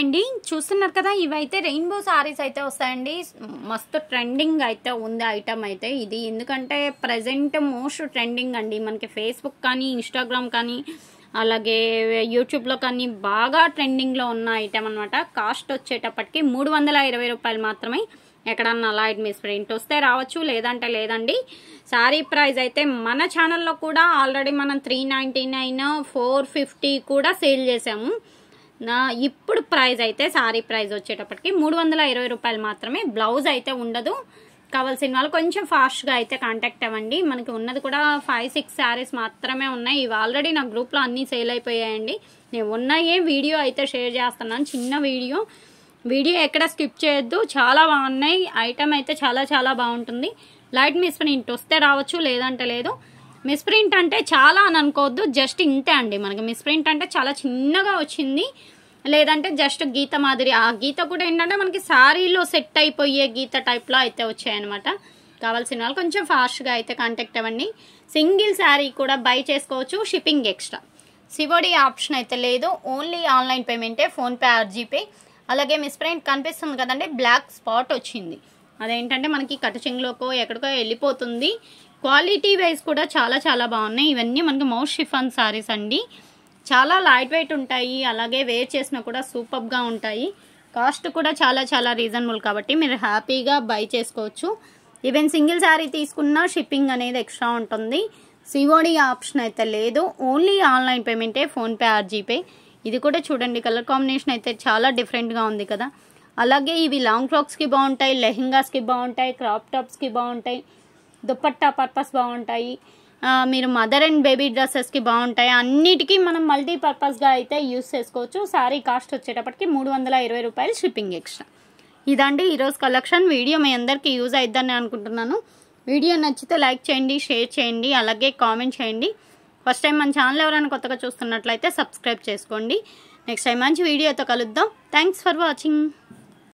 hi అండి చూస్తున్నారు కదా ఇవైతే రెయిన్బో సారీస్ అయితే వస్తాయండి మస్తు ట్రెండింగ్ అయితే ఉంది ఐటమ్ అయితే ఇది ఎందుకంటే ప్రజెంట్ మోస్ట్ ట్రెండింగ్ అండి మనకి ఫేస్బుక్ కానీ ఇన్స్టాగ్రామ్ కానీ అలాగే యూట్యూబ్లో కానీ బాగా ట్రెండింగ్లో ఉన్న ఐటమ్ అనమాట కాస్ట్ వచ్చేటప్పటికి మూడు వందల ఇరవై రూపాయలు మాత్రమే ఎక్కడన్నా అలా మిస్ ప్రింట్ వస్తే రావచ్చు లేదంటే లేదండి శారీ ప్రైస్ అయితే మన ఛానల్లో కూడా ఆల్రెడీ మనం three ninety nine four fifty కూడా సేల్ చేసాము ఇప్పుడు ప్రైస్ అయితే సారీ ప్రైస్ వచ్చేటప్పటికి మూడు వందల ఇరవై రూపాయలు మాత్రమే బ్లౌజ్ అయితే ఉండదు కావాల్సిన వాళ్ళు కొంచెం ఫాస్ట్గా అయితే కాంటాక్ట్ అవ్వండి మనకి ఉన్నది కూడా ఫైవ్ సిక్స్ శారీస్ మాత్రమే ఉన్నాయి ఇవి ఆల్రెడీ నా గ్రూప్లో అన్నీ సేల్ అయిపోయాయండి నేను ఉన్నాయే వీడియో అయితే షేర్ చేస్తున్నాను చిన్న వీడియో వీడియో ఎక్కడ స్కిప్ చేయొద్దు చాలా బాగున్నాయి ఐటమ్ అయితే చాలా చాలా బాగుంటుంది లైట్ మిస్ ఇంటి వస్తే రావచ్చు లేదంటే లేదు మిస్ప్రింట్ అంటే చాలా అని అనుకోవద్దు జస్ట్ ఇంతే అండి మనకి మిస్ప్రింట్ అంటే చాలా చిన్నగా వచ్చింది లేదంటే జస్ట్ గీత మాదిరి ఆ గీత కూడా ఏంటంటే మనకి శారీలో సెట్ అయిపోయే గీత టైప్లో అయితే వచ్చాయన్నమాట కావాల్సిన వాళ్ళు కొంచెం ఫాస్ట్గా అయితే కాంటాక్ట్ అవ్వండి సింగిల్ శారీ కూడా బై చేసుకోవచ్చు షిప్పింగ్ ఎక్స్ట్రా సివోడీ ఆప్షన్ అయితే లేదు ఓన్లీ ఆన్లైన్ పేమెంటే ఫోన్పే ఆర్ జీపే అలాగే మిస్ప్రింట్ కనిపిస్తుంది కదండి బ్లాక్ స్పాట్ వచ్చింది అదేంటంటే మనకి కటచింగ్లోకో ఎక్కడికో వెళ్ళిపోతుంది క్వాలిటీ వైజ్ కూడా చాలా చాలా బాగున్నాయి ఇవన్నీ మనకి మౌస్ షిఫాన్ సారీస్ అండి చాలా లైట్ వెయిట్ ఉంటాయి అలాగే వేర్ చేసినా కూడా సూపర్గా ఉంటాయి కాస్ట్ కూడా చాలా చాలా రీజనబుల్ కాబట్టి మీరు హ్యాపీగా బై చేసుకోవచ్చు ఈవెన్ సింగిల్ శారీ తీసుకున్నా షిప్పింగ్ అనేది ఎక్స్ట్రా ఉంటుంది సిఓడి ఆప్షన్ అయితే లేదు ఓన్లీ ఆన్లైన్ పేమెంటే ఫోన్పే ఆర్ జీపే ఇది కూడా చూడండి కలర్ కాంబినేషన్ అయితే చాలా డిఫరెంట్గా ఉంది కదా అలాగే ఇవి లాంగ్ ఫ్రాక్స్కి బాగుంటాయి లెహెంగాస్కి బాగుంటాయి క్రాప్ టాప్స్కి బాగుంటాయి దుప్పట్టా పర్పస్ బాగుంటాయి మీరు మదర్ అండ్ బేబీ డ్రెస్సెస్కి బాగుంటాయి అన్నిటికీ మనం మల్టీ పర్పస్గా అయితే యూస్ చేసుకోవచ్చు సారీ కాస్ట్ వచ్చేటప్పటికి మూడు వందల ఇరవై రూపాయలు షిప్పింగ్ ఎక్స్ట్రా ఇదండి ఈరోజు కలెక్షన్ వీడియో మీ అందరికీ యూజ్ అవుతుందని అనుకుంటున్నాను వీడియో నచ్చితే లైక్ చేయండి షేర్ చేయండి అలాగే కామెంట్ చేయండి ఫస్ట్ టైం మన ఛానల్ ఎవరైనా కొత్తగా చూస్తున్నట్లయితే సబ్స్క్రైబ్ చేసుకోండి నెక్స్ట్ టైం మంచి వీడియోతో కలుద్దాం థ్యాంక్స్ ఫర్ వాచింగ్